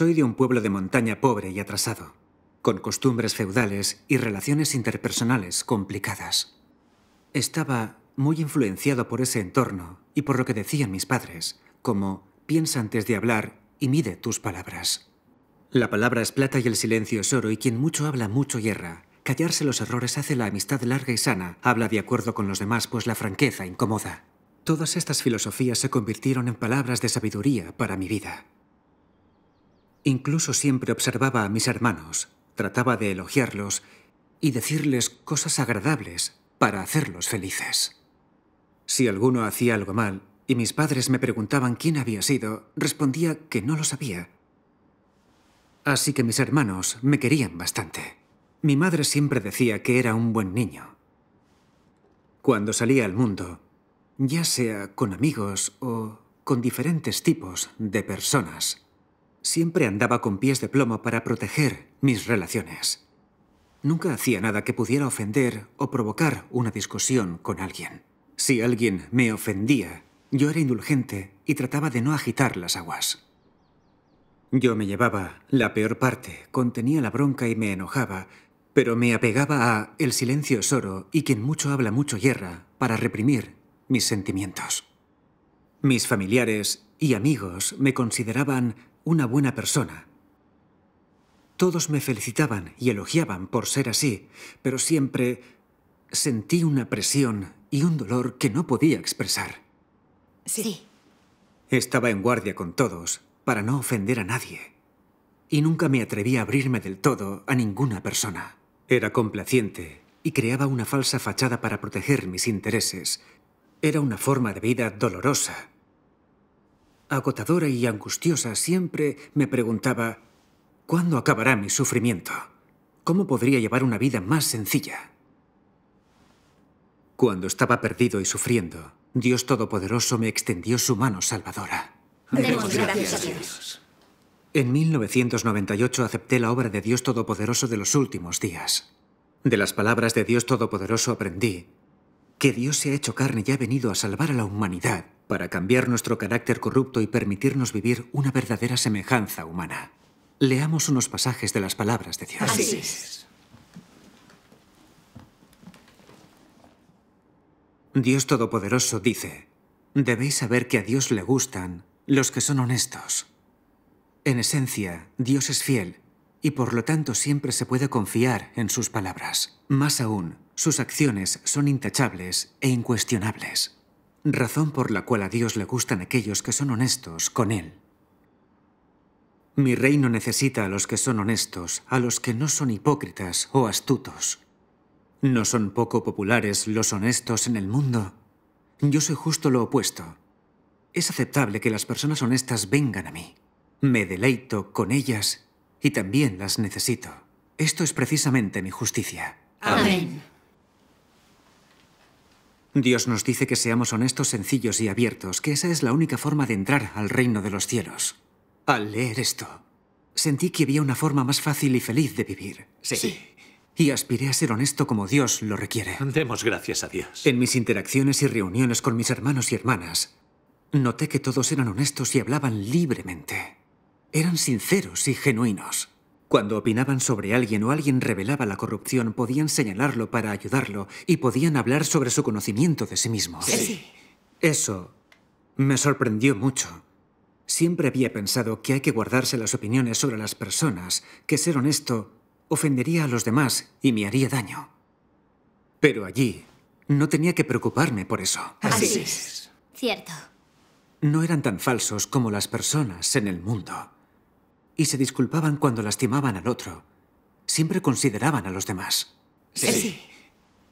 Soy de un pueblo de montaña pobre y atrasado, con costumbres feudales y relaciones interpersonales complicadas. Estaba muy influenciado por ese entorno y por lo que decían mis padres, como piensa antes de hablar y mide tus palabras. La palabra es plata y el silencio es oro y quien mucho habla mucho hierra. Callarse los errores hace la amistad larga y sana, habla de acuerdo con los demás pues la franqueza incomoda. Todas estas filosofías se convirtieron en palabras de sabiduría para mi vida. Incluso siempre observaba a mis hermanos, trataba de elogiarlos y decirles cosas agradables para hacerlos felices. Si alguno hacía algo mal y mis padres me preguntaban quién había sido, respondía que no lo sabía. Así que mis hermanos me querían bastante. Mi madre siempre decía que era un buen niño. Cuando salía al mundo, ya sea con amigos o con diferentes tipos de personas, Siempre andaba con pies de plomo para proteger mis relaciones. Nunca hacía nada que pudiera ofender o provocar una discusión con alguien. Si alguien me ofendía, yo era indulgente y trataba de no agitar las aguas. Yo me llevaba la peor parte, contenía la bronca y me enojaba, pero me apegaba a el silencio es oro y quien mucho habla mucho hierra para reprimir mis sentimientos. Mis familiares y amigos me consideraban una buena persona. Todos me felicitaban y elogiaban por ser así, pero siempre sentí una presión y un dolor que no podía expresar. Sí. Estaba en guardia con todos para no ofender a nadie. Y nunca me atreví a abrirme del todo a ninguna persona. Era complaciente y creaba una falsa fachada para proteger mis intereses. Era una forma de vida dolorosa agotadora y angustiosa, siempre me preguntaba, ¿cuándo acabará mi sufrimiento? ¿Cómo podría llevar una vida más sencilla? Cuando estaba perdido y sufriendo, Dios Todopoderoso me extendió su mano salvadora. gracias a Dios. En 1998 acepté la obra de Dios Todopoderoso de los últimos días. De las palabras de Dios Todopoderoso aprendí que Dios se ha hecho carne y ha venido a salvar a la humanidad para cambiar nuestro carácter corrupto y permitirnos vivir una verdadera semejanza humana. Leamos unos pasajes de las palabras de Dios. Así es. Dios Todopoderoso dice, debéis saber que a Dios le gustan los que son honestos. En esencia, Dios es fiel y por lo tanto siempre se puede confiar en sus palabras. Más aún, sus acciones son intachables e incuestionables, razón por la cual a Dios le gustan aquellos que son honestos con Él. Mi reino necesita a los que son honestos, a los que no son hipócritas o astutos. ¿No son poco populares los honestos en el mundo? Yo soy justo lo opuesto. Es aceptable que las personas honestas vengan a mí. Me deleito con ellas y también las necesito. Esto es precisamente mi justicia. Amén. Dios nos dice que seamos honestos, sencillos y abiertos, que esa es la única forma de entrar al reino de los cielos. Al leer esto, sentí que había una forma más fácil y feliz de vivir. Sí. Y aspiré a ser honesto como Dios lo requiere. Demos gracias a Dios. En mis interacciones y reuniones con mis hermanos y hermanas, noté que todos eran honestos y hablaban libremente. Eran sinceros y genuinos. Cuando opinaban sobre alguien o alguien revelaba la corrupción, podían señalarlo para ayudarlo y podían hablar sobre su conocimiento de sí mismo. Sí. Eso me sorprendió mucho. Siempre había pensado que hay que guardarse las opiniones sobre las personas, que ser honesto ofendería a los demás y me haría daño. Pero allí no tenía que preocuparme por eso. Así es. Cierto. No eran tan falsos como las personas en el mundo y se disculpaban cuando lastimaban al otro. Siempre consideraban a los demás. Eh, sí.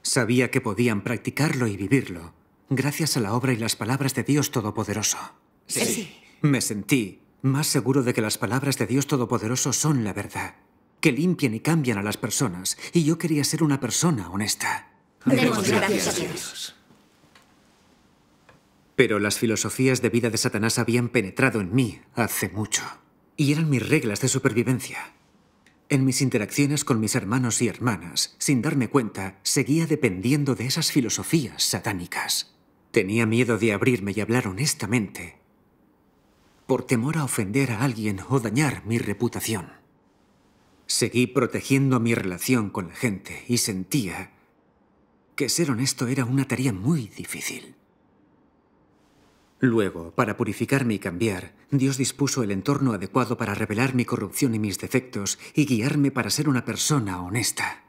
Sabía que podían practicarlo y vivirlo, gracias a la obra y las palabras de Dios Todopoderoso. Sí. Eh, sí. Me sentí más seguro de que las palabras de Dios Todopoderoso son la verdad, que limpian y cambian a las personas, y yo quería ser una persona honesta. Demos gracias a Dios. Pero las filosofías de vida de Satanás habían penetrado en mí hace mucho. Y eran mis reglas de supervivencia. En mis interacciones con mis hermanos y hermanas, sin darme cuenta, seguía dependiendo de esas filosofías satánicas. Tenía miedo de abrirme y hablar honestamente, por temor a ofender a alguien o dañar mi reputación. Seguí protegiendo mi relación con la gente y sentía que ser honesto era una tarea muy difícil. Luego, para purificarme y cambiar, Dios dispuso el entorno adecuado para revelar mi corrupción y mis defectos y guiarme para ser una persona honesta.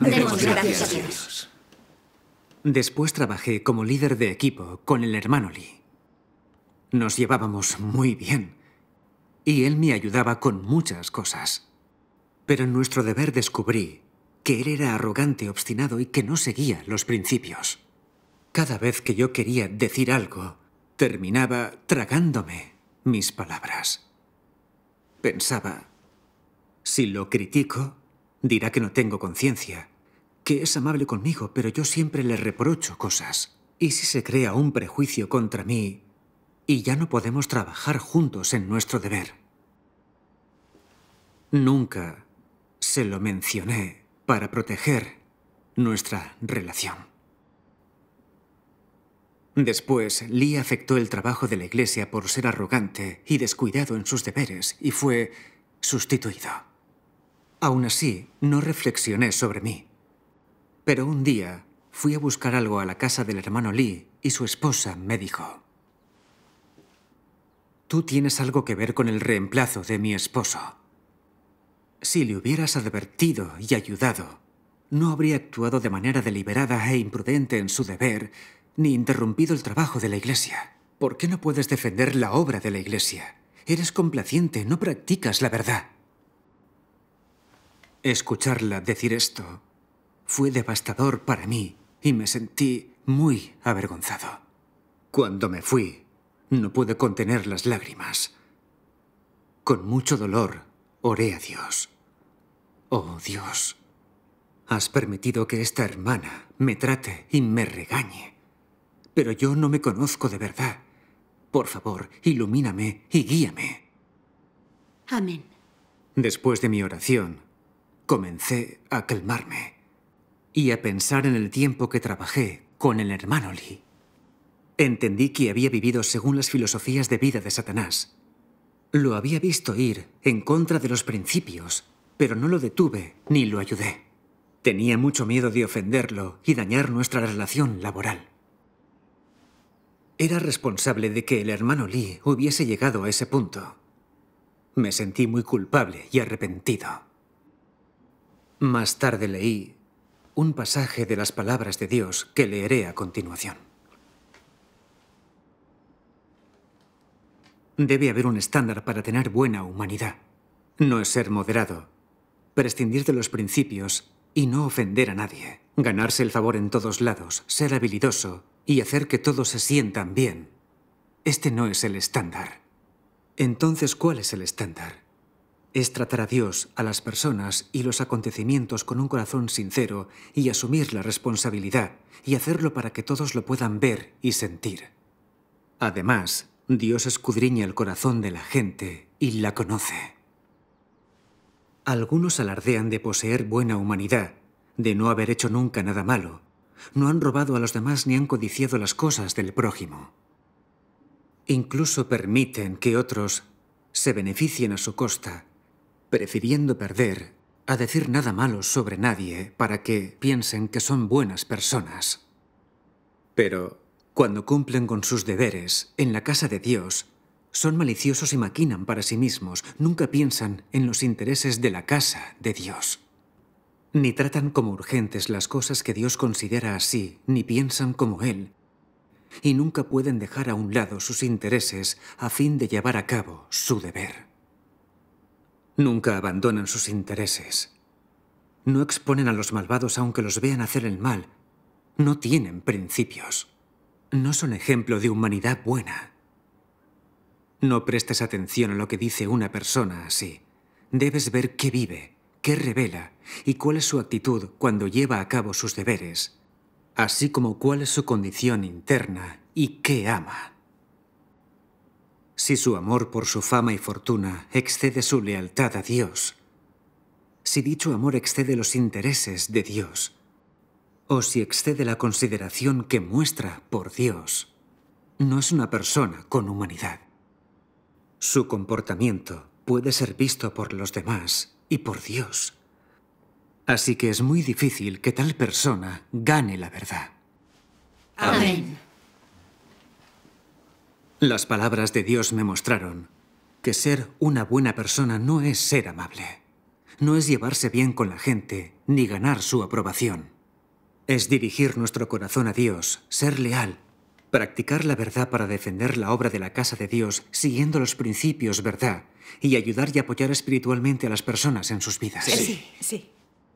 Demos gracias a Dios. Después trabajé como líder de equipo con el hermano Lee. Nos llevábamos muy bien y él me ayudaba con muchas cosas. Pero en nuestro deber descubrí que él era arrogante, obstinado y que no seguía los principios. Cada vez que yo quería decir algo, terminaba tragándome mis palabras. Pensaba, si lo critico, dirá que no tengo conciencia, que es amable conmigo, pero yo siempre le reprocho cosas. ¿Y si se crea un prejuicio contra mí y ya no podemos trabajar juntos en nuestro deber? Nunca se lo mencioné para proteger nuestra relación. Después, Lee afectó el trabajo de la iglesia por ser arrogante y descuidado en sus deberes y fue sustituido. Aún así, no reflexioné sobre mí. Pero un día fui a buscar algo a la casa del hermano Lee y su esposa me dijo, Tú tienes algo que ver con el reemplazo de mi esposo. Si le hubieras advertido y ayudado, no habría actuado de manera deliberada e imprudente en su deber ni interrumpido el trabajo de la Iglesia. ¿Por qué no puedes defender la obra de la Iglesia? Eres complaciente, no practicas la verdad. Escucharla decir esto fue devastador para mí y me sentí muy avergonzado. Cuando me fui, no pude contener las lágrimas. Con mucho dolor, oré a Dios. Oh Dios, has permitido que esta hermana me trate y me regañe pero yo no me conozco de verdad. Por favor, ilumíname y guíame. Amén. Después de mi oración, comencé a calmarme y a pensar en el tiempo que trabajé con el hermano Lee. Entendí que había vivido según las filosofías de vida de Satanás. Lo había visto ir en contra de los principios, pero no lo detuve ni lo ayudé. Tenía mucho miedo de ofenderlo y dañar nuestra relación laboral era responsable de que el hermano Lee hubiese llegado a ese punto. Me sentí muy culpable y arrepentido. Más tarde leí un pasaje de las palabras de Dios que leeré a continuación. Debe haber un estándar para tener buena humanidad. No es ser moderado, prescindir de los principios y no ofender a nadie, ganarse el favor en todos lados, ser habilidoso, y hacer que todos se sientan bien. Este no es el estándar. Entonces, ¿cuál es el estándar? Es tratar a Dios, a las personas y los acontecimientos con un corazón sincero y asumir la responsabilidad y hacerlo para que todos lo puedan ver y sentir. Además, Dios escudriña el corazón de la gente y la conoce. Algunos alardean de poseer buena humanidad, de no haber hecho nunca nada malo, no han robado a los demás ni han codiciado las cosas del prójimo. Incluso permiten que otros se beneficien a su costa, prefiriendo perder a decir nada malo sobre nadie para que piensen que son buenas personas. Pero cuando cumplen con sus deberes en la casa de Dios, son maliciosos y maquinan para sí mismos, nunca piensan en los intereses de la casa de Dios ni tratan como urgentes las cosas que Dios considera así, ni piensan como Él, y nunca pueden dejar a un lado sus intereses a fin de llevar a cabo su deber. Nunca abandonan sus intereses. No exponen a los malvados aunque los vean hacer el mal. No tienen principios. No son ejemplo de humanidad buena. No prestes atención a lo que dice una persona así. Debes ver qué vive qué revela y cuál es su actitud cuando lleva a cabo sus deberes, así como cuál es su condición interna y qué ama. Si su amor por su fama y fortuna excede su lealtad a Dios, si dicho amor excede los intereses de Dios, o si excede la consideración que muestra por Dios, no es una persona con humanidad. Su comportamiento puede ser visto por los demás y por Dios. Así que es muy difícil que tal persona gane la verdad. Amén. Las palabras de Dios me mostraron que ser una buena persona no es ser amable. No es llevarse bien con la gente ni ganar su aprobación. Es dirigir nuestro corazón a Dios, ser leal practicar la verdad para defender la obra de la casa de Dios siguiendo los principios verdad y ayudar y apoyar espiritualmente a las personas en sus vidas. Sí, sí.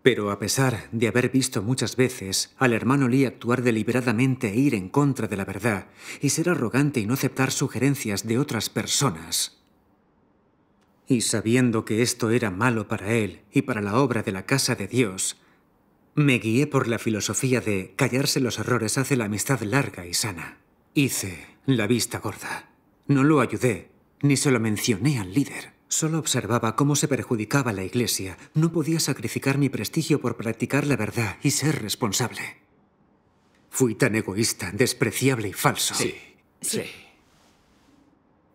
Pero a pesar de haber visto muchas veces al hermano Lee actuar deliberadamente e ir en contra de la verdad y ser arrogante y no aceptar sugerencias de otras personas, y sabiendo que esto era malo para él y para la obra de la casa de Dios, me guié por la filosofía de callarse los errores hace la amistad larga y sana. Hice la vista gorda. No lo ayudé, ni se lo mencioné al líder. Solo observaba cómo se perjudicaba la iglesia. No podía sacrificar mi prestigio por practicar la verdad y ser responsable. Fui tan egoísta, despreciable y falso. Sí, sí.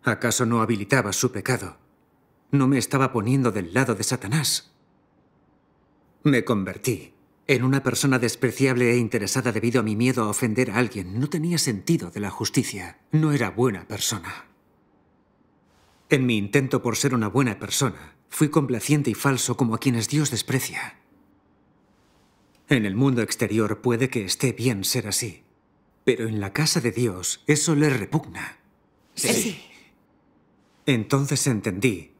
¿Acaso no habilitaba su pecado? ¿No me estaba poniendo del lado de Satanás? Me convertí en una persona despreciable e interesada debido a mi miedo a ofender a alguien, no tenía sentido de la justicia. No era buena persona. En mi intento por ser una buena persona, fui complaciente y falso como a quienes Dios desprecia. En el mundo exterior puede que esté bien ser así, pero en la casa de Dios eso le repugna. Sí. Entonces entendí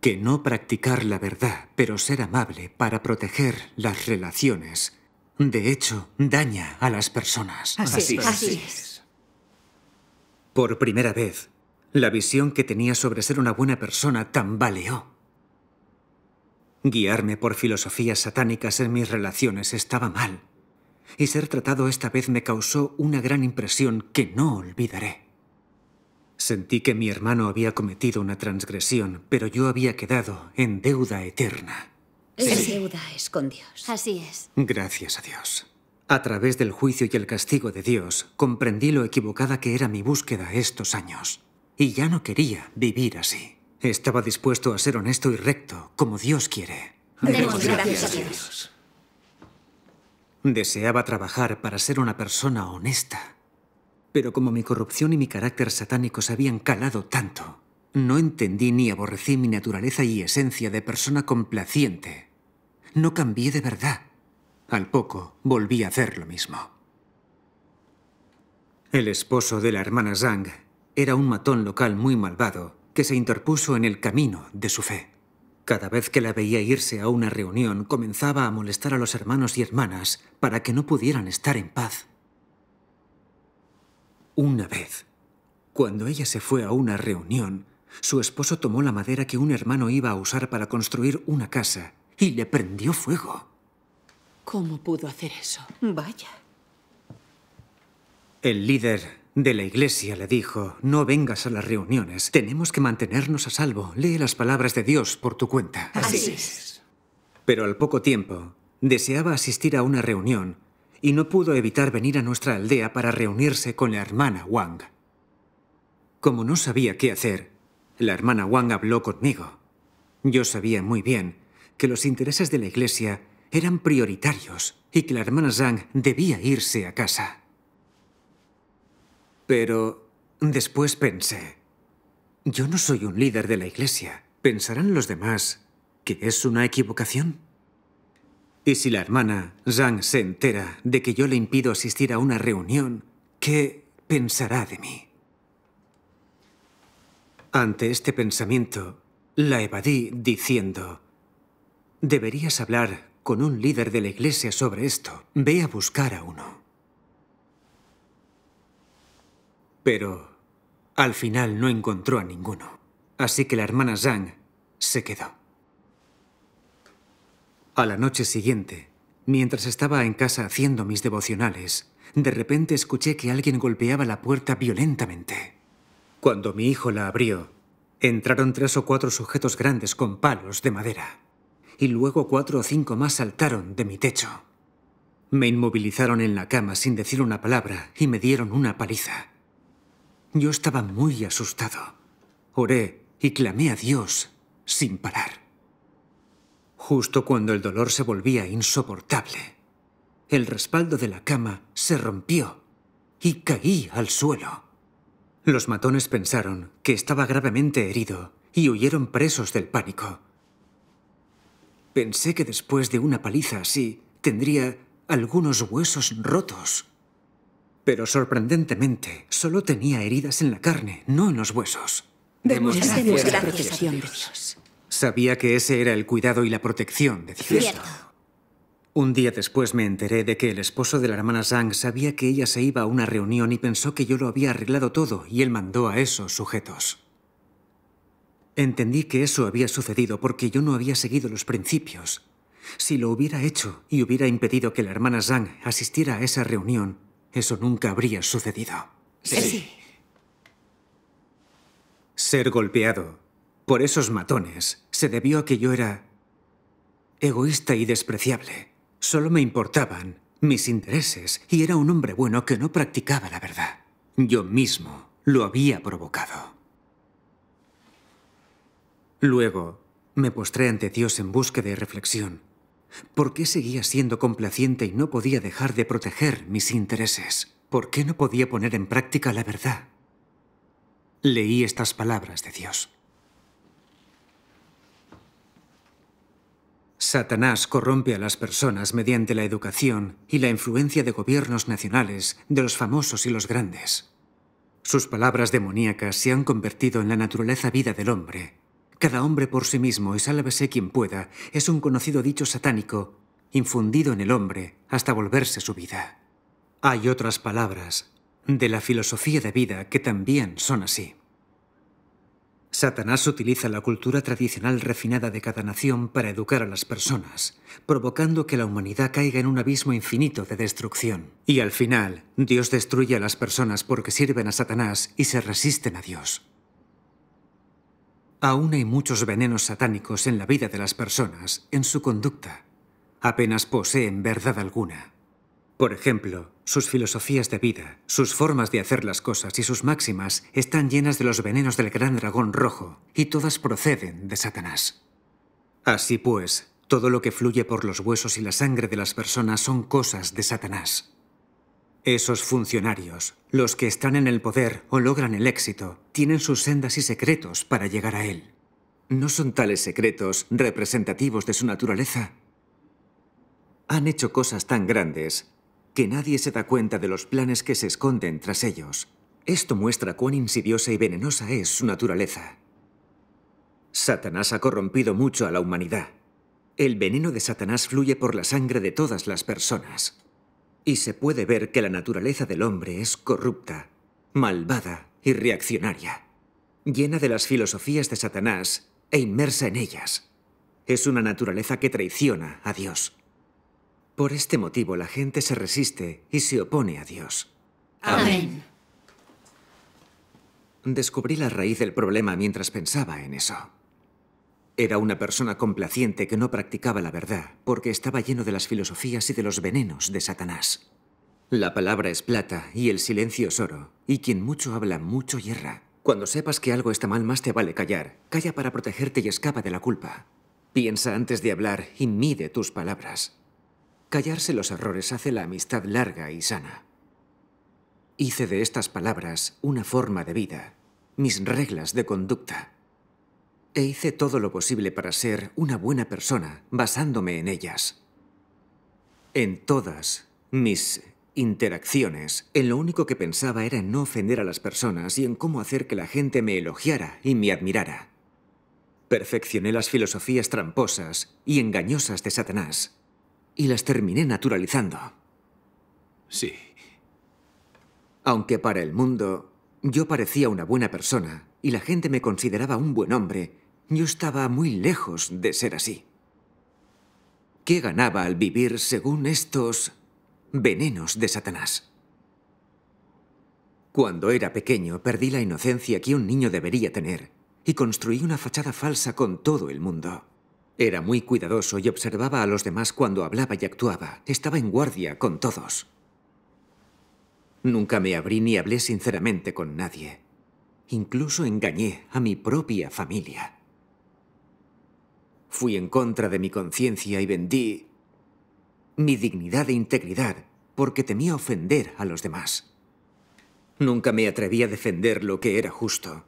que no practicar la verdad, pero ser amable para proteger las relaciones, de hecho, daña a las personas. Así, es. Por primera vez, la visión que tenía sobre ser una buena persona tambaleó. Guiarme por filosofías satánicas en mis relaciones estaba mal, y ser tratado esta vez me causó una gran impresión que no olvidaré. Sentí que mi hermano había cometido una transgresión, pero yo había quedado en deuda eterna. La deuda es con Dios. Así es. Gracias a Dios. A través del juicio y el castigo de Dios, comprendí lo equivocada que era mi búsqueda estos años. Y ya no quería vivir así. Estaba dispuesto a ser honesto y recto, como Dios quiere. gracias a Dios. Deseaba trabajar para ser una persona honesta. Pero como mi corrupción y mi carácter satánico se habían calado tanto, no entendí ni aborrecí mi naturaleza y esencia de persona complaciente. No cambié de verdad. Al poco volví a hacer lo mismo. El esposo de la hermana Zhang era un matón local muy malvado que se interpuso en el camino de su fe. Cada vez que la veía irse a una reunión, comenzaba a molestar a los hermanos y hermanas para que no pudieran estar en paz. Una vez, cuando ella se fue a una reunión, su esposo tomó la madera que un hermano iba a usar para construir una casa y le prendió fuego. ¿Cómo pudo hacer eso? Vaya. El líder de la iglesia le dijo, no vengas a las reuniones, tenemos que mantenernos a salvo, lee las palabras de Dios por tu cuenta. Así es. Pero al poco tiempo, deseaba asistir a una reunión y no pudo evitar venir a nuestra aldea para reunirse con la hermana Wang. Como no sabía qué hacer, la hermana Wang habló conmigo. Yo sabía muy bien que los intereses de la iglesia eran prioritarios y que la hermana Zhang debía irse a casa. Pero después pensé, yo no soy un líder de la iglesia. ¿Pensarán los demás que es una equivocación? Y si la hermana Zhang se entera de que yo le impido asistir a una reunión, ¿qué pensará de mí? Ante este pensamiento, la evadí diciendo, deberías hablar con un líder de la iglesia sobre esto. Ve a buscar a uno. Pero al final no encontró a ninguno. Así que la hermana Zhang se quedó. A la noche siguiente, mientras estaba en casa haciendo mis devocionales, de repente escuché que alguien golpeaba la puerta violentamente. Cuando mi hijo la abrió, entraron tres o cuatro sujetos grandes con palos de madera, y luego cuatro o cinco más saltaron de mi techo. Me inmovilizaron en la cama sin decir una palabra y me dieron una paliza. Yo estaba muy asustado. Oré y clamé a Dios sin parar. Justo cuando el dolor se volvía insoportable, el respaldo de la cama se rompió y caí al suelo. Los matones pensaron que estaba gravemente herido y huyeron presos del pánico. Pensé que después de una paliza así tendría algunos huesos rotos. Pero sorprendentemente, solo tenía heridas en la carne, no en los huesos. Dios. Sabía que ese era el cuidado y la protección de Cierto. Un día después me enteré de que el esposo de la hermana Zhang sabía que ella se iba a una reunión y pensó que yo lo había arreglado todo y él mandó a esos sujetos. Entendí que eso había sucedido porque yo no había seguido los principios. Si lo hubiera hecho y hubiera impedido que la hermana Zhang asistiera a esa reunión, eso nunca habría sucedido. sí. Ser golpeado por esos matones se debió a que yo era egoísta y despreciable. Solo me importaban mis intereses y era un hombre bueno que no practicaba la verdad. Yo mismo lo había provocado. Luego me postré ante Dios en búsqueda de reflexión. ¿Por qué seguía siendo complaciente y no podía dejar de proteger mis intereses? ¿Por qué no podía poner en práctica la verdad? Leí estas palabras de Dios. Satanás corrompe a las personas mediante la educación y la influencia de gobiernos nacionales, de los famosos y los grandes. Sus palabras demoníacas se han convertido en la naturaleza vida del hombre. Cada hombre por sí mismo y sálvese quien pueda es un conocido dicho satánico infundido en el hombre hasta volverse su vida. Hay otras palabras de la filosofía de vida que también son así. Satanás utiliza la cultura tradicional refinada de cada nación para educar a las personas, provocando que la humanidad caiga en un abismo infinito de destrucción. Y al final, Dios destruye a las personas porque sirven a Satanás y se resisten a Dios. Aún hay muchos venenos satánicos en la vida de las personas, en su conducta. Apenas poseen verdad alguna. Por ejemplo, sus filosofías de vida, sus formas de hacer las cosas y sus máximas están llenas de los venenos del gran dragón rojo, y todas proceden de Satanás. Así pues, todo lo que fluye por los huesos y la sangre de las personas son cosas de Satanás. Esos funcionarios, los que están en el poder o logran el éxito, tienen sus sendas y secretos para llegar a él. ¿No son tales secretos representativos de su naturaleza? Han hecho cosas tan grandes que nadie se da cuenta de los planes que se esconden tras ellos. Esto muestra cuán insidiosa y venenosa es su naturaleza. Satanás ha corrompido mucho a la humanidad. El veneno de Satanás fluye por la sangre de todas las personas. Y se puede ver que la naturaleza del hombre es corrupta, malvada y reaccionaria, llena de las filosofías de Satanás e inmersa en ellas. Es una naturaleza que traiciona a Dios. Por este motivo la gente se resiste y se opone a Dios. Amén. Descubrí la raíz del problema mientras pensaba en eso. Era una persona complaciente que no practicaba la verdad, porque estaba lleno de las filosofías y de los venenos de Satanás. La palabra es plata y el silencio es oro, y quien mucho habla, mucho hierra. Cuando sepas que algo está mal, más te vale callar. Calla para protegerte y escapa de la culpa. Piensa antes de hablar y mide tus palabras. Callarse los errores hace la amistad larga y sana. Hice de estas palabras una forma de vida, mis reglas de conducta. E hice todo lo posible para ser una buena persona basándome en ellas. En todas mis interacciones, en lo único que pensaba era en no ofender a las personas y en cómo hacer que la gente me elogiara y me admirara. Perfeccioné las filosofías tramposas y engañosas de Satanás y las terminé naturalizando. Sí. Aunque para el mundo yo parecía una buena persona y la gente me consideraba un buen hombre, yo estaba muy lejos de ser así. ¿Qué ganaba al vivir según estos venenos de Satanás? Cuando era pequeño perdí la inocencia que un niño debería tener y construí una fachada falsa con todo el mundo. Era muy cuidadoso y observaba a los demás cuando hablaba y actuaba. Estaba en guardia con todos. Nunca me abrí ni hablé sinceramente con nadie. Incluso engañé a mi propia familia. Fui en contra de mi conciencia y vendí mi dignidad e integridad porque temía ofender a los demás. Nunca me atreví a defender lo que era justo.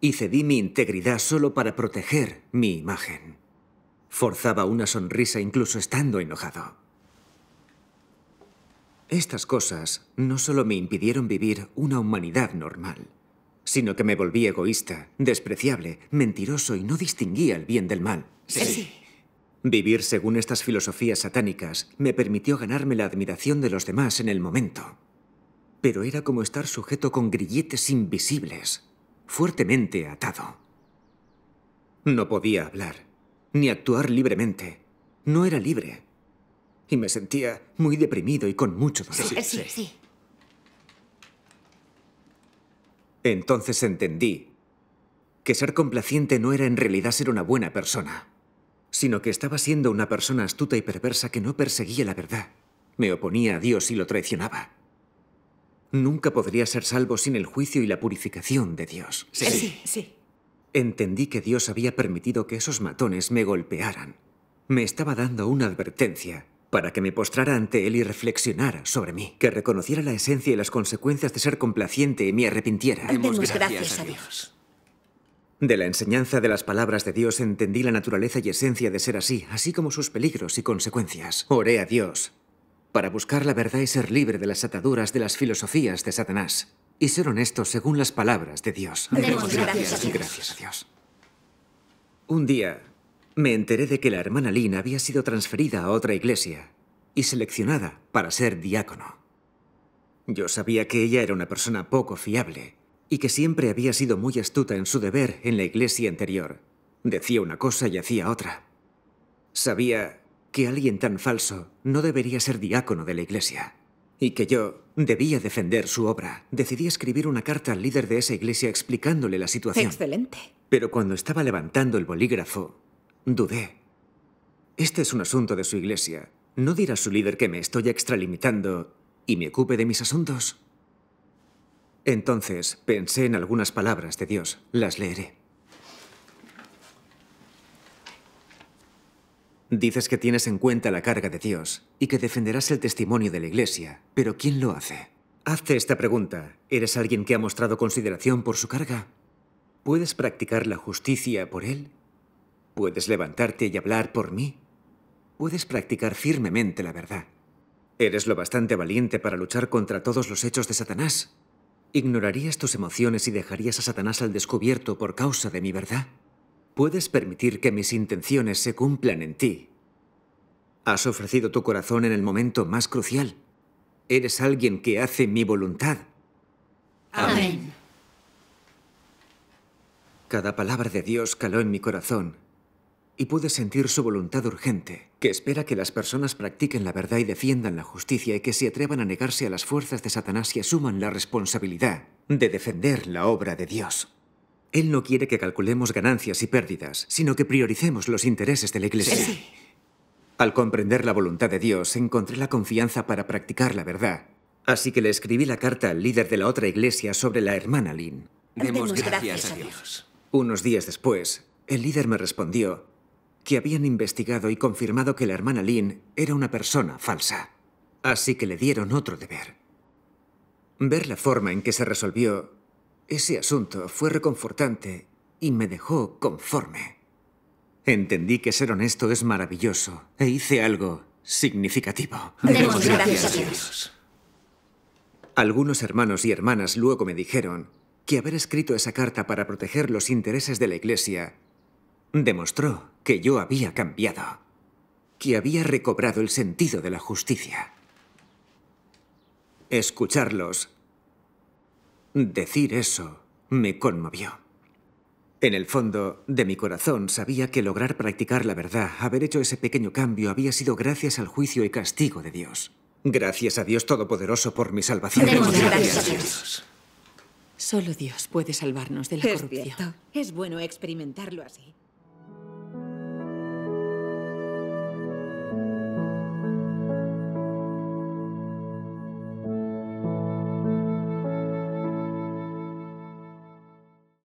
Y cedí mi integridad solo para proteger mi imagen. Forzaba una sonrisa incluso estando enojado. Estas cosas no solo me impidieron vivir una humanidad normal, sino que me volví egoísta, despreciable, mentiroso y no distinguía el bien del mal. Sí. Eh, vivir según estas filosofías satánicas me permitió ganarme la admiración de los demás en el momento. Pero era como estar sujeto con grilletes invisibles, fuertemente atado. No podía hablar, ni actuar libremente. No era libre. Y me sentía muy deprimido y con mucho dolor. Sí, sí, sí. Entonces entendí que ser complaciente no era en realidad ser una buena persona, sino que estaba siendo una persona astuta y perversa que no perseguía la verdad. Me oponía a Dios y lo traicionaba. Nunca podría ser salvo sin el juicio y la purificación de Dios. sí. sí. sí. Entendí que Dios había permitido que esos matones me golpearan. Me estaba dando una advertencia para que me postrara ante él y reflexionara sobre mí, que reconociera la esencia y las consecuencias de ser complaciente y me arrepintiera. Demos gracias, gracias a Dios. De la enseñanza de las palabras de Dios entendí la naturaleza y esencia de ser así, así como sus peligros y consecuencias. Oré a Dios para buscar la verdad y ser libre de las ataduras de las filosofías de Satanás y ser honestos según las palabras de Dios. Gracias, gracias a Dios. Un día me enteré de que la hermana Lynn había sido transferida a otra iglesia y seleccionada para ser diácono. Yo sabía que ella era una persona poco fiable y que siempre había sido muy astuta en su deber en la iglesia anterior. Decía una cosa y hacía otra. Sabía que alguien tan falso no debería ser diácono de la iglesia y que yo Debía defender su obra. Decidí escribir una carta al líder de esa iglesia explicándole la situación. Excelente. Pero cuando estaba levantando el bolígrafo, dudé. Este es un asunto de su iglesia. ¿No dirá su líder que me estoy extralimitando y me ocupe de mis asuntos? Entonces pensé en algunas palabras de Dios. Las leeré. Dices que tienes en cuenta la carga de Dios y que defenderás el testimonio de la Iglesia, pero ¿quién lo hace? Hazte esta pregunta. ¿Eres alguien que ha mostrado consideración por su carga? ¿Puedes practicar la justicia por él? ¿Puedes levantarte y hablar por mí? ¿Puedes practicar firmemente la verdad? ¿Eres lo bastante valiente para luchar contra todos los hechos de Satanás? ¿Ignorarías tus emociones y dejarías a Satanás al descubierto por causa de mi verdad? puedes permitir que mis intenciones se cumplan en ti. Has ofrecido tu corazón en el momento más crucial. Eres alguien que hace mi voluntad. Amén. Cada palabra de Dios caló en mi corazón y pude sentir su voluntad urgente, que espera que las personas practiquen la verdad y defiendan la justicia y que se atrevan a negarse a las fuerzas de Satanás y asuman la responsabilidad de defender la obra de Dios. Él no quiere que calculemos ganancias y pérdidas, sino que prioricemos los intereses de la Iglesia. Al comprender la voluntad de Dios, encontré la confianza para practicar la verdad. Así que le escribí la carta al líder de la otra iglesia sobre la hermana Lynn. Demos gracias, a Dios. Unos días después, el líder me respondió que habían investigado y confirmado que la hermana Lynn era una persona falsa. Así que le dieron otro deber. Ver la forma en que se resolvió ese asunto fue reconfortante y me dejó conforme. Entendí que ser honesto es maravilloso e hice algo significativo. Demos gracias a Dios. Algunos hermanos y hermanas luego me dijeron que haber escrito esa carta para proteger los intereses de la Iglesia demostró que yo había cambiado, que había recobrado el sentido de la justicia. Escucharlos Decir eso me conmovió. En el fondo de mi corazón sabía que lograr practicar la verdad, haber hecho ese pequeño cambio, había sido gracias al juicio y castigo de Dios. Gracias a Dios Todopoderoso por mi salvación. a Dios. Solo Dios puede salvarnos de la corrupción. Es bueno experimentarlo así.